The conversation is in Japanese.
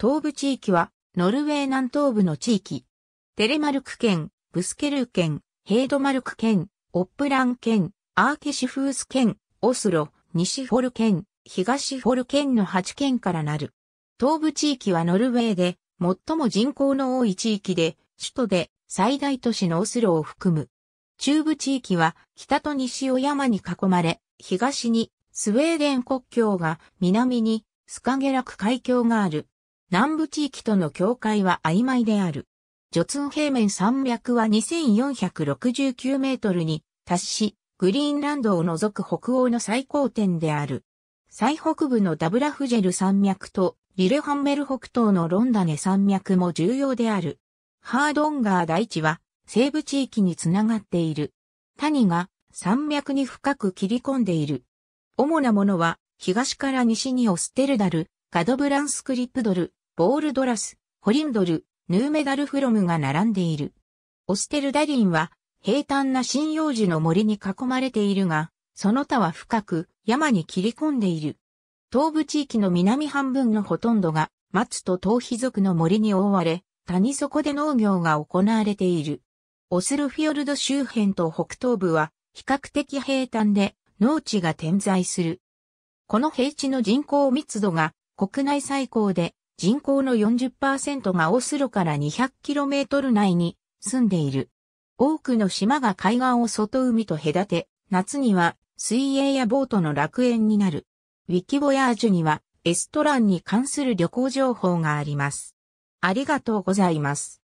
東部地域は、ノルウェー南東部の地域。テレマルク県、ブスケルー県、ヘードマルク県、オップラン県、アーケシフース県、オスロ、西フォル県、東フォル県の8県からなる。東部地域はノルウェーで、最も人口の多い地域で、首都で最大都市のオスロを含む。中部地域は北と西を山に囲まれ、東にスウェーデン国境が南にスカゲラク海峡がある。南部地域との境界は曖昧である。ジョツン平面山脈は2469メートルに達し、グリーンランドを除く北欧の最高点である。最北部のダブラフジェル山脈とリレハンメル北東のロンダネ山脈も重要である。ハードンガー大地は西部地域につながっている。谷が山脈に深く切り込んでいる。主なものは東から西にオステルダル、ガドブランスクリプドル、ボールドラス、ホリンドル、ヌーメダルフロムが並んでいる。オステルダリンは平坦な針葉樹の森に囲まれているが、その他は深く山に切り込んでいる。東部地域の南半分のほとんどが松と頭皮族の森に覆われ、谷底で農業が行われている。オスルフィヨルド周辺と北東部は比較的平坦で農地が点在する。この平地の人口密度が国内最高で人口の40%がオスロから 200km 内に住んでいる。多くの島が海岸を外海と隔て、夏には水泳やボートの楽園になる。ウィキボヤージュにはエストランに関する旅行情報があります。ありがとうございます。